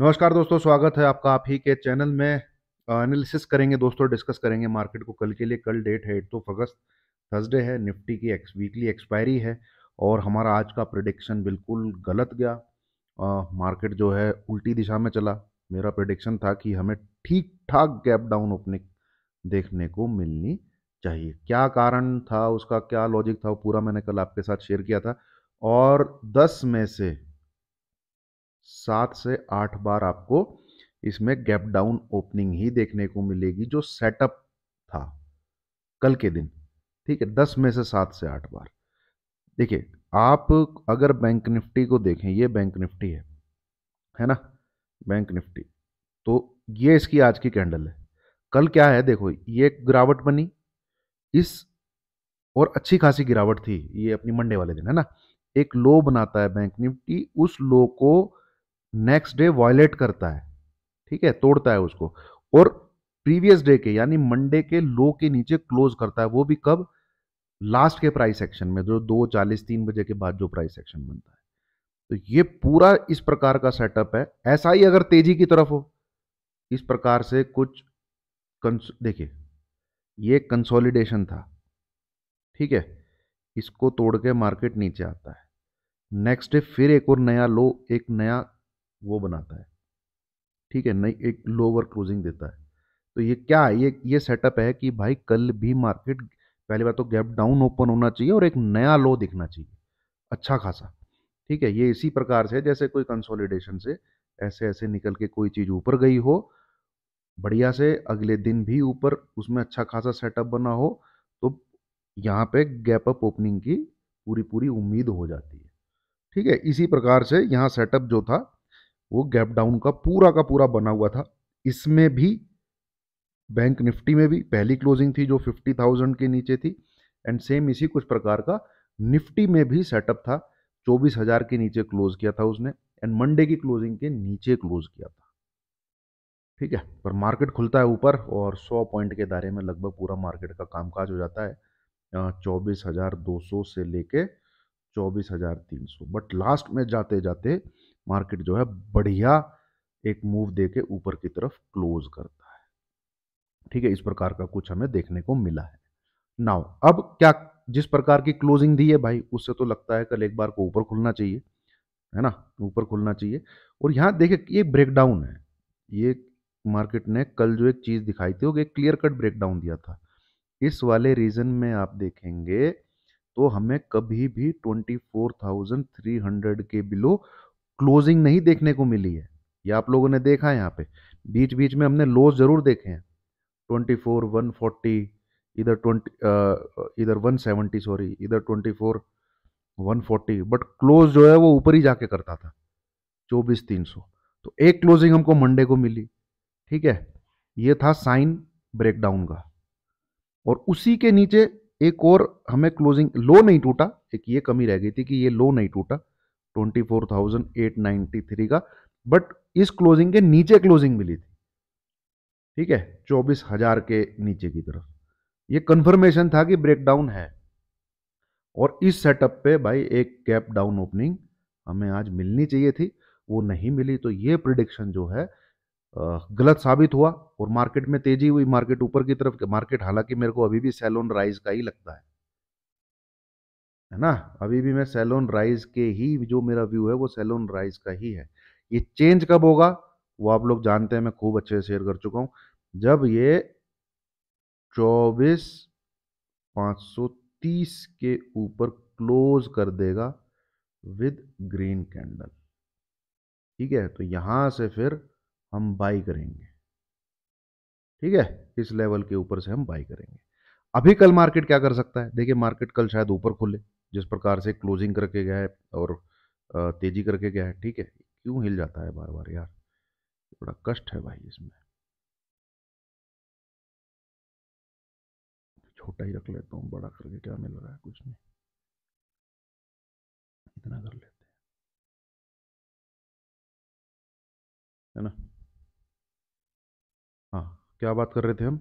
नमस्कार दोस्तों स्वागत है आपका आप ही के चैनल में एनालिसिस करेंगे दोस्तों डिस्कस करेंगे मार्केट को कल के लिए कल डेट है एट ऑफ अगस्त थर्सडे है निफ्टी की एक्स वीकली एक्सपायरी है और हमारा आज का प्रडिक्शन बिल्कुल गलत गया आ, मार्केट जो है उल्टी दिशा में चला मेरा प्रडिक्शन था कि हमें ठीक ठाक गैप डाउन ओपनिंग देखने को मिलनी चाहिए क्या कारण था उसका क्या लॉजिक था वो पूरा मैंने कल आपके साथ शेयर किया था और दस में से सात से आठ बार आपको इसमें गैप डाउन ओपनिंग ही देखने को मिलेगी जो सेटअप था कल के दिन ठीक है दस में से सात से आठ बार देखिए आप अगर बैंक निफ्टी को देखें ये बैंक निफ्टी है है ना बैंक निफ्टी तो ये इसकी आज की कैंडल है कल क्या है देखो ये गिरावट बनी इस और अच्छी खासी गिरावट थी ये अपनी मंडे वाले दिन है ना एक लो बनाता है बैंक निफ्टी उस लो को नेक्स्ट डे वायलेट करता है ठीक है तोड़ता है उसको और प्रीवियस डे के यानी मंडे के लो के नीचे क्लोज करता है वो भी कब लास्ट के प्राइस सेक्शन में जो दो चालीस तीन बजे के बाद जो प्राइस सेक्शन बनता है तो ये पूरा इस प्रकार का सेटअप है ऐसा ही अगर तेजी की तरफ हो इस प्रकार से कुछ देखिए ये कंसोलिडेशन था ठीक है इसको तोड़ के मार्केट नीचे आता है नेक्स्ट डे फिर एक और नया लो एक नया वो बनाता है ठीक है नहीं एक लोअर क्लोजिंग देता है तो ये क्या है ये ये सेटअप है कि भाई कल भी मार्केट पहली बार तो गैप डाउन ओपन होना चाहिए और एक नया लो दिखना चाहिए अच्छा खासा ठीक है ये इसी प्रकार से जैसे कोई कंसोलिडेशन से ऐसे ऐसे निकल के कोई चीज़ ऊपर गई हो बढ़िया से अगले दिन भी ऊपर उसमें अच्छा खासा सेटअप बना हो तो यहाँ पे गैप अप ओपनिंग की पूरी पूरी उम्मीद हो जाती है ठीक है इसी प्रकार से यहाँ सेटअप जो था वो गैप डाउन का पूरा का पूरा बना हुआ था इसमें भी बैंक निफ्टी में भी पहली क्लोजिंग थी जो 50,000 के नीचे थी एंड सेम इसी कुछ प्रकार का निफ्टी में भी सेटअप था 24,000 के नीचे क्लोज किया था उसने एंड मंडे की क्लोजिंग के नीचे क्लोज किया था ठीक है पर मार्केट खुलता है ऊपर और 100 पॉइंट के दायरे में लगभग पूरा मार्केट का कामकाज हो जाता है चौबीस हजार दो सौ से लेके चौबीस हजार तीन सौ बट लास्ट में जाते जाते मार्केट जो है बढ़िया एक मूव दे के ऊपर की तरफ क्लोज करता है ठीक है इस प्रकार का कुछ हमें देखने को मिला है नाउ अब क्या जिस प्रकार की क्लोजिंग दी है भाई उससे तो लगता है कल एक बार को ऊपर खुलना चाहिए है ना ऊपर खुलना चाहिए और यहाँ देखे ये ब्रेकडाउन है ये मार्केट ने कल जो एक चीज़ दिखाई थी वो एक क्लियर कट ब्रेकडाउन दिया था इस वाले रीजन में आप देखेंगे तो हमें कभी भी 24,300 के बिलो क्लोजिंग नहीं देखने को मिली है ये आप लोगों ने देखा है यहाँ पे बीच बीच में हमने लोज ज़रूर देखे हैं ट्वेंटी फोर वन फोर्टी इधर ट्वेंटी इधर वन सेवेंटी सॉरी इधर twenty four one forty but close जो है वो ऊपर ही जाके करता था चौबीस तीन सौ तो एक क्लोजिंग हमको मंडे को मिली ठीक है ये था साइन ब्रेकडाउन का और उसी के नीचे एक और हमें क्लोजिंग लो नहीं टूटा एक ये कमी रह गई थी कि ये लो नहीं टूटा twenty four thousand eight ninety three का बट इस क्लोजिंग के नीचे क्लोजिंग मिली थी ठीक है चौबीस हजार के नीचे की तरफ ये कंफर्मेशन था कि ब्रेकडाउन है और इस सेटअप पे भाई एक कैप डाउन ओपनिंग हमें आज मिलनी चाहिए थी वो नहीं मिली तो ये प्रिडिक्शन जो है गलत साबित हुआ और मार्केट में तेजी हुई मार्केट ऊपर की तरफ मार्केट हालांकि मेरे को अभी भी सेल ऑन राइज का ही लगता है है ना अभी भी मैं सैलोन राइज के ही जो मेरा व्यू है वो सैलोन राइज का ही है ये चेंज कब होगा वो आप लोग जानते हैं मैं खूब अच्छे से शेयर कर चुका हूँ जब ये चौबीस पाँच सौ तीस के ऊपर क्लोज कर देगा विद ग्रीन कैंडल ठीक है तो यहां से फिर हम बाई करेंगे ठीक है इस लेवल के ऊपर से हम बाई करेंगे अभी कल मार्केट क्या कर सकता है देखिए मार्केट कल शायद ऊपर खुले जिस प्रकार से क्लोजिंग करके गया है और तेजी करके गया है ठीक है क्यों हिल जाता है बार बार यार बड़ा कष्ट है भाई इसमें छोटा ही रख लेता हूँ बड़ा करके क्या मिल रहा है कुछ नहीं इतना कर लेते हैं है ना हाँ क्या बात कर रहे थे हम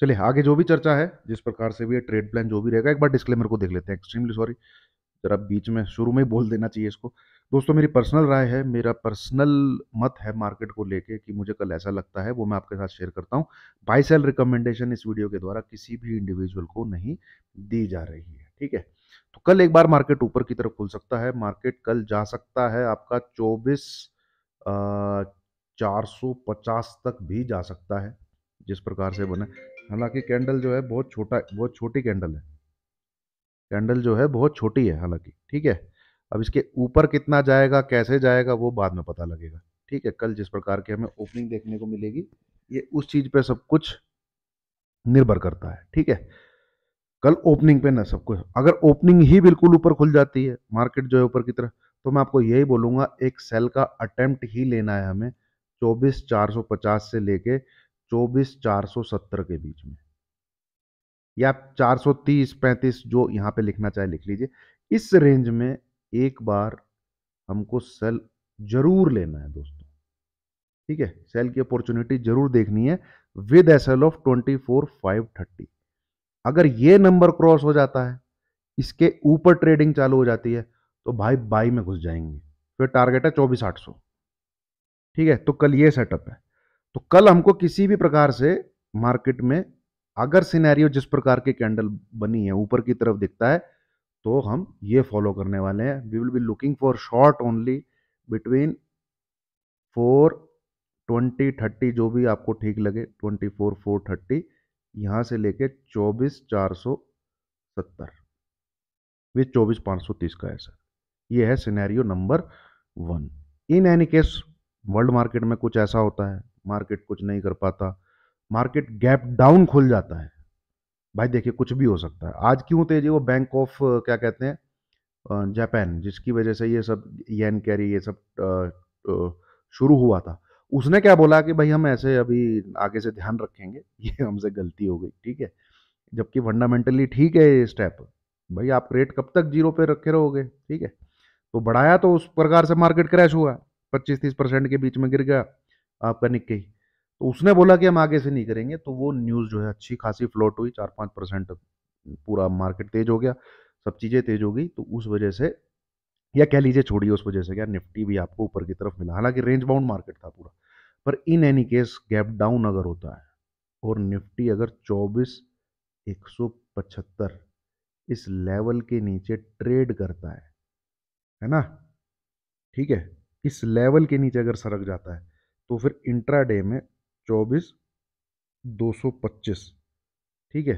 चलिए आगे जो भी चर्चा है जिस प्रकार से भी ट्रेड प्लान जो भी रहेगा एक बार डिस्क्लेमर को देख लेते हैं एक्सट्रीमली सॉरी जरा बीच में शुरू में ही बोल देना चाहिए इसको दोस्तों मेरी पर्सनल राय है मेरा पर्सनल मत है मार्केट को लेके कि मुझे कल ऐसा लगता है वो मैं आपके साथ शेयर करता हूँ बाई सेल रिकमेंडेशन इस वीडियो के द्वारा किसी भी इंडिविजुअल को नहीं दी जा रही है ठीक है तो कल एक बार मार्केट ऊपर की तरफ खुल सकता है मार्केट कल जा सकता है आपका चौबीस चार सौ पचास तक भी जा सकता है जिस प्रकार से बना हालांकि कैंडल जो है बहुत छोटा बहुत छोटी कैंडल है कैंडल जो है बहुत छोटी है हालांकि ठीक है अब इसके ऊपर कितना जाएगा कैसे जाएगा वो बाद में पता लगेगा ठीक है कल जिस प्रकार की हमें ओपनिंग देखने को मिलेगी ये उस चीज़ पे सब कुछ निर्भर करता है ठीक है कल ओपनिंग पे ना सब कुछ अगर ओपनिंग ही बिल्कुल ऊपर खुल जाती है मार्केट जो है ऊपर की तरफ तो मैं आपको यही बोलूंगा एक सेल का अटेम्प्ट ही लेना है हमें चौबीस चार सौ पचास से लेके चौबीस चार सौ सत्तर के बीच में या आप चार सौ तीस पैंतीस जो यहां पे लिखना चाहे लिख लीजिए इस रेंज में एक बार हमको सेल जरूर लेना है दोस्तों ठीक है सेल की अपॉर्चुनिटी जरूर देखनी है with S L of twenty four five thirty अगर ये नंबर क्रॉस हो जाता है इसके ऊपर ट्रेडिंग चालू हो जाती है तो भाई बाई में घुस जाएंगे फिर टारगेट है चौबीस आठ सौ ठीक है तो कल ये सेटअप है तो कल हमको किसी भी प्रकार से मार्केट में अगर सिनेरियो जिस प्रकार की कैंडल बनी है ऊपर की तरफ दिखता है तो हम ये फॉलो करने वाले हैं we will be looking for short only between four twenty thirty जो भी आपको ठीक लगे ट्वेंटी फोर फोर थर्टी यहाँ से लेके चौबीस चार सौ सत्तर विथ चौबीस पाँच सौ तीस का है सर ये है scenario number one in any case world market में कुछ ऐसा होता है मार्केट कुछ नहीं कर पाता मार्केट गैप डाउन खुल जाता है भाई देखिए कुछ भी हो सकता है आज क्यों तेजी वो बैंक ऑफ क्या कहते हैं जापान जिसकी वजह से ये सब येन कैरी ये सब शुरू हुआ था उसने क्या बोला कि भाई हम ऐसे अभी आगे से ध्यान रखेंगे ये हमसे गलती हो गई ठीक है जबकि फंडामेंटली ठीक है ये स्टेप भाई आप रेट कब तक जीरो पे रखे रहोगे ठीक है तो बढ़ाया तो उस प्रकार से मार्केट क्रैश हुआ पच्चीस तीस परसेंट के बीच में गिर गया आपका निक्के ही तो उसने बोला कि हम आगे से नहीं करेंगे तो वो न्यूज़ जो है अच्छी खासी फ्लोट हुई चार पाँच परसेंट पूरा मार्केट तेज हो गया सब चीज़ें तेज हो गई तो उस वजह से या कह लीजिए छोड़िए उस वजह से क्या निफ्टी भी आपको ऊपर की तरफ मिला हालांकि रेंज बाउंड मार्केट था पूरा पर in any case gap down अगर होता है और निफ्टी अगर चौबीस एक सौ पचहत्तर इस लेवल के नीचे ट्रेड करता है है ना ठीक है इस लेवल के नीचे अगर सरक जाता है तो फिर इंट्रा डे में चौबीस दो सौ पच्चीस ठीक है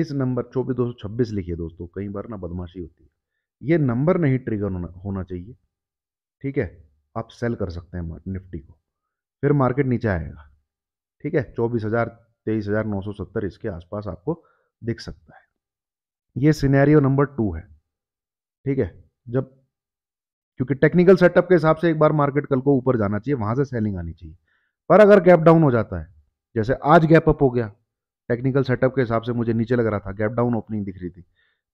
इस नंबर चौबीस दो सौ छब्बीस लिखिए दोस्तों कई बार ना बदमाशी होती है ये नंबर नहीं ट्रिगर होना होना चाहिए ठीक है आप सेल कर सकते हैं निफ्टी को फिर मार्केट नीचे आएगा ठीक है चौबीस हज़ार तेईस हज़ार नौ सौ सत्तर इसके आसपास आपको दिख सकता है ये सिनेरियो नंबर टू है ठीक है जब क्योंकि टेक्निकल सेटअप के हिसाब से एक बार मार्केट कल को ऊपर जाना चाहिए वहां से सेलिंग आनी चाहिए पर अगर गैप डाउन हो जाता है जैसे आज गैप अप हो गया टेक्निकल सेटअप के हिसाब से मुझे नीचे लग रहा था गैप डाउन ओपनिंग दिख रही थी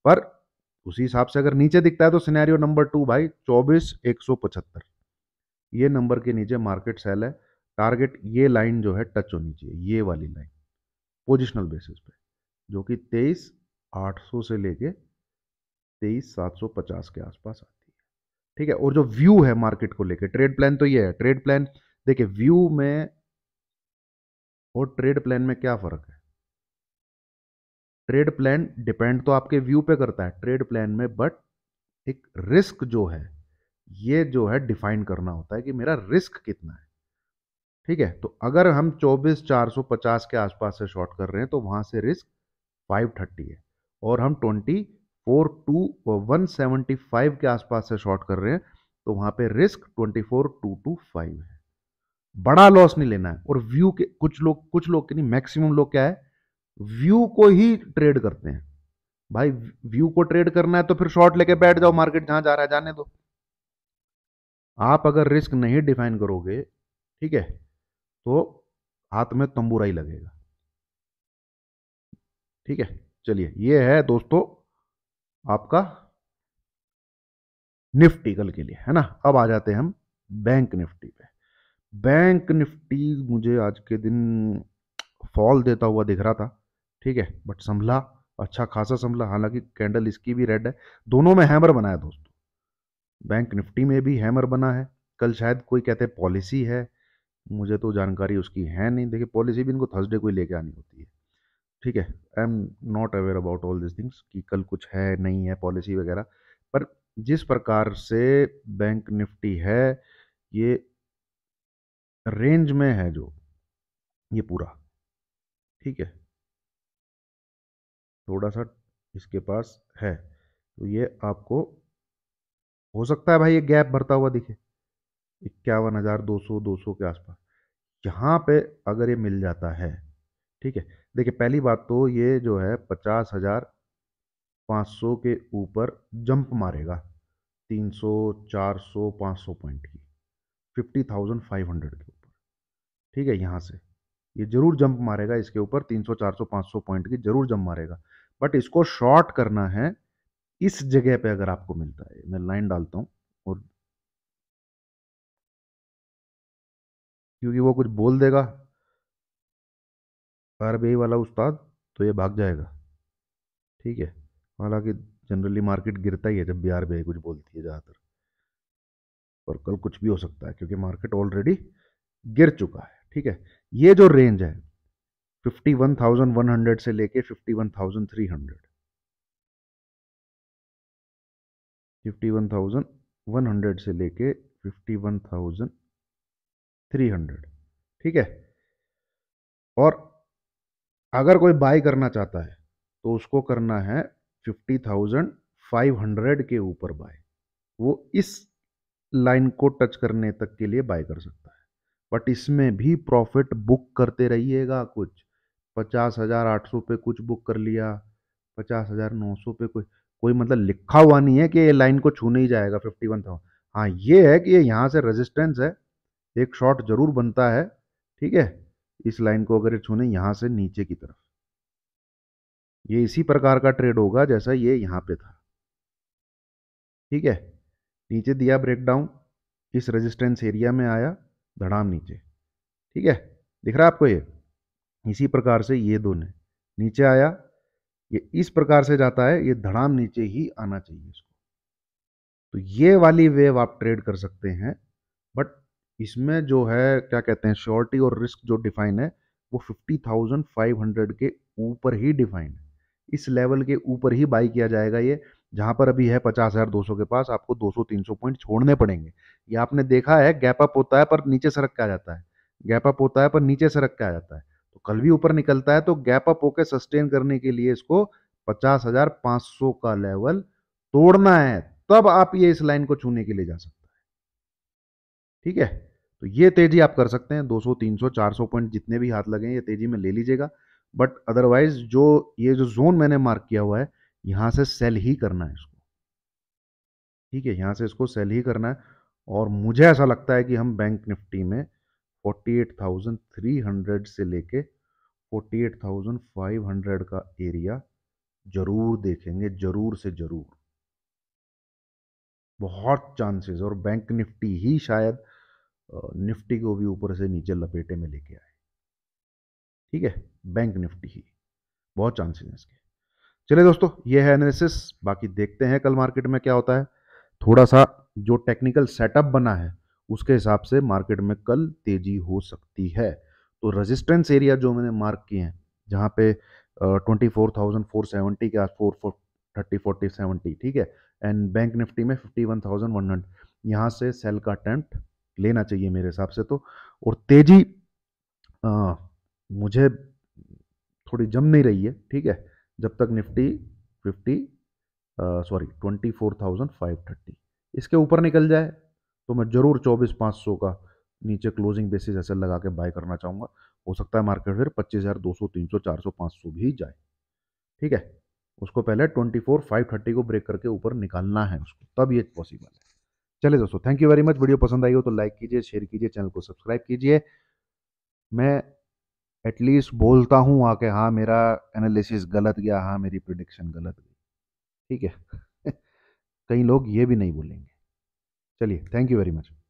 पर उसी हिसाब से अगर नीचे दिखता है तो सिनेरियो नंबर टू भाई चौबीस एक सौ पचहत्तर ये नंबर के नीचे मार्केट सेल है टारगेट ये लाइन जो है टच होनी चाहिए ये वाली लाइन पोजिशनल बेसिस पे जो कि तेईस आठ सौ से लेके तेईस सात सौ पचास के आसपास आती है ठीक है और जो व्यू है मार्केट को लेकर ट्रेड प्लान तो ये है ट्रेड प्लान देखिए व्यू में और ट्रेड प्लान में क्या फ़र्क है ट्रेड प्लान डिपेंड तो आपके व्यू पे करता है ट्रेड प्लान में बट एक रिस्क जो है ये जो है डिफाइन करना होता है कि मेरा रिस्क कितना है ठीक है तो अगर हम 24,450 के आसपास से शॉर्ट कर रहे हैं तो वहां से रिस्क 530 है और हम four two one seventy five के आसपास से शॉर्ट कर रहे हैं तो वहां पे risk twenty four two two five है बड़ा लॉस नहीं लेना है और व्यू के कुछ लोग कुछ लोग के नहीं मैक्सिमम लोग क्या है व्यू को ही ट्रेड करते हैं भाई व्यू को ट्रेड करना है तो फिर शॉर्ट लेके बैठ जाओ मार्केट जहां जा रहा है जाने दो आप अगर रिस्क नहीं डिफाइन करोगे ठीक है तो हाथ में तंबूरा ही लगेगा ठीक है चलिए ये है दोस्तों आपका निफ्टी कल के लिए है ना अब आ जाते हैं हम बैंक निफ्टी पे बैंक निफ्टी मुझे आज के दिन फॉल देता हुआ दिख रहा था ठीक है बट संभला अच्छा खासा संभला हालांकि कैंडल इसकी भी रेड है दोनों में हैमर बना है दोस्तों बैंक निफ्टी में भी हैमर बना है कल शायद कोई कहते पॉलिसी है मुझे तो जानकारी उसकी है नहीं देखिए पॉलिसी भी इनको थर्सडे को लेके आनी होती है ठीक है I am not aware about all this things कि कल कुछ है नहीं है पॉलिसी वगैरह पर जिस प्रकार से बैंक निफ्टी है ये रेंज में है जो ये पूरा ठीक है थोड़ा सा इसके पास है तो ये आपको हो सकता है भाई ये गैप भरता हुआ दिखे इक्यावन हज़ार दो सौ दो सौ के आसपास यहाँ पे अगर ये मिल जाता है ठीक है देखिए पहली बात तो ये जो है पचास हज़ार पाँच सौ के ऊपर जंप मारेगा तीन सौ चार सौ पाँच सौ पॉइंट की फिफ्टी थाउजेंड फाइव हंड्रेड के ऊपर ठीक है यहाँ से ये जरूर जंप मारेगा इसके ऊपर तीन सौ चार सौ पाँच सौ पॉइंट की जरूर जंप मारेगा बट इसको शॉर्ट करना है इस जगह पे अगर आपको मिलता है मैं लाइन डालता हूँ और क्योंकि वो कुछ बोल देगा आर वाला उस्ताद तो ये भाग जाएगा ठीक है हालांकि जनरली मार्केट गिरता ही है जब भी आर कुछ बोलती है ज़्यादातर पर कल कुछ भी हो सकता है क्योंकि मार्केट ऑलरेडी गिर चुका है ठीक है ये जो रेंज है 51,100 से लेके 51,300 51,100 से लेके 51,300 ठीक है और अगर कोई बाई करना चाहता है तो उसको करना है फिफ्टी थाउजेंड फाइव हंड्रेड के ऊपर बाय वो इस लाइन को टच करने तक के लिए बाय कर सकता है बट इसमें भी प्रॉफिट बुक करते रहिएगा कुछ पचास हज़ार आठ सौ पे कुछ बुक कर लिया पचास हज़ार नौ सौ पे कुछ कोई मतलब लिखा हुआ नहीं है कि ये लाइन को छू नहीं जाएगा फिफ्टी वन थाउजेंड हाँ ये है कि ये यहाँ से रेजिस्टेंस है एक शॉट जरूर बनता है ठीक है इस लाइन को अगर छूने यहां से नीचे की तरफ ये इसी प्रकार का ट्रेड होगा जैसा ये यहां पे था ठीक है नीचे दिया ब्रेकडाउन इस रेजिस्टेंस एरिया में आया धड़ाम नीचे ठीक है दिख रहा है आपको ये इसी प्रकार से ये दोनों नीचे आया ये इस प्रकार से जाता है ये धड़ाम नीचे ही आना चाहिए इसको तो ये वाली वेव आप ट्रेड कर सकते हैं बट इसमें जो है क्या कहते हैं श्योरिटी और रिस्क जो डिफाइन है वो फिफ्टी थाउजेंड फाइव हंड्रेड के ऊपर ही डिफाइन है इस लेवल के ऊपर ही बाई किया जाएगा ये जहां पर अभी है पचास हज़ार दो सौ के पास आपको दो सौ तीन सौ पॉइंट छोड़ने पड़ेंगे ये आपने देखा है गैप अप होता है पर नीचे सरक के आ जाता है गैप अप होता है पर नीचे सरक के आ जाता है तो कल भी ऊपर निकलता है तो गैप अप होकर सस्टेन करने के लिए इसको पचास हज़ार पांच सौ का लेवल तोड़ना है तब आप ये इस लाइन को छूने के लिए जा सकते ठीक है तो ये तेजी आप कर सकते हैं 200 300 400 पॉइंट जितने भी हाथ लगे ये तेजी में ले लीजिएगा बट अदरवाइज जो ये जो जोन मैंने मार्क किया हुआ है यहां से सेल ही करना है इसको ठीक है यहां से इसको सेल ही करना है और मुझे ऐसा लगता है कि हम बैंक निफ्टी में 48,300 से लेके 48,500 का एरिया जरूर देखेंगे जरूर से जरूर बहुत चांसेस और बैंक निफ्टी ही शायद निफ्टी को भी ऊपर से नीचे लपेटे में लेके आए ठीक है बैंक निफ्टी ही बहुत चांसेस हैं इसके चले दोस्तों ये है एनालिसिस बाकी देखते हैं कल मार्केट में क्या होता है थोड़ा सा जो टेक्निकल सेटअप बना है उसके हिसाब से मार्केट में कल तेजी हो सकती है तो रेजिस्टेंस एरिया जो मैंने मार्क किए हैं जहाँ पे twenty four thousand four seventy के four four thirty forty seventy ठीक है एंड बैंक निफ्टी में fifty one thousand one hundred यहाँ से सेल का अटैम्प्ट लेना चाहिए मेरे हिसाब से तो और तेजी आ, मुझे थोड़ी जम नहीं रही है ठीक है जब तक Nifty fifty sorry twenty four thousand five thirty इसके ऊपर निकल जाए तो मैं ज़रूर चौबीस पाँच सौ का नीचे क्लोजिंग बेसिस ऐसे लगा के बाय करना चाहूँगा हो सकता है मार्केट फिर पच्चीस हज़ार दो सौ तीन सौ चार सौ पाँच सौ भी जाए ठीक है उसको पहले ट्वेंटी फोर फाइव थर्टी को ब्रेक करके ऊपर निकालना है उसको तब ये पॉसिबल है चले दोस्तों thank you very much video पसंद आई हो तो लाइक कीजिए शेयर कीजिए चैनल को सब्सक्राइब कीजिए मैं एटलीस्ट बोलता हूँ आके हाँ मेरा एनालिसिस गलत गया हाँ मेरी प्रिडिक्शन गलत गई ठीक है कई लोग ये भी नहीं बोलेंगे चलिए थैंक यू वेरी मच